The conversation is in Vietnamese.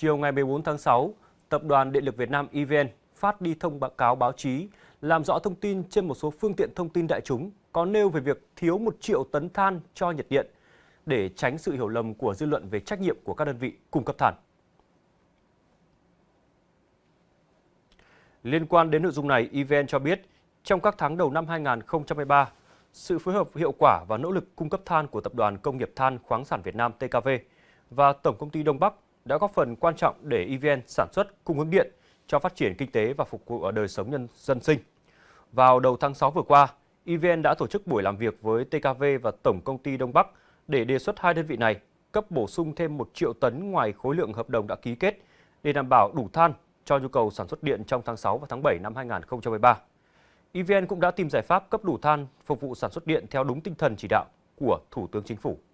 chiều ngày 14 tháng 6, Tập đoàn Điện lực Việt Nam EVN phát đi thông báo cáo báo chí làm rõ thông tin trên một số phương tiện thông tin đại chúng có nêu về việc thiếu 1 triệu tấn than cho nhiệt điện để tránh sự hiểu lầm của dư luận về trách nhiệm của các đơn vị cung cấp than. Liên quan đến nội dung này, EVN cho biết trong các tháng đầu năm 2023, sự phối hợp hiệu quả và nỗ lực cung cấp than của Tập đoàn Công nghiệp Than khoáng sản Việt Nam TKV và Tổng công ty Đông Bắc đã góp phần quan trọng để EVN sản xuất cung ứng điện cho phát triển kinh tế và phục vụ ở đời sống nhân dân sinh. Vào đầu tháng 6 vừa qua, EVN đã tổ chức buổi làm việc với TKV và Tổng công ty Đông Bắc để đề xuất hai đơn vị này cấp bổ sung thêm 1 triệu tấn ngoài khối lượng hợp đồng đã ký kết để đảm bảo đủ than cho nhu cầu sản xuất điện trong tháng 6 và tháng 7 năm 2023. EVN cũng đã tìm giải pháp cấp đủ than phục vụ sản xuất điện theo đúng tinh thần chỉ đạo của Thủ tướng Chính phủ.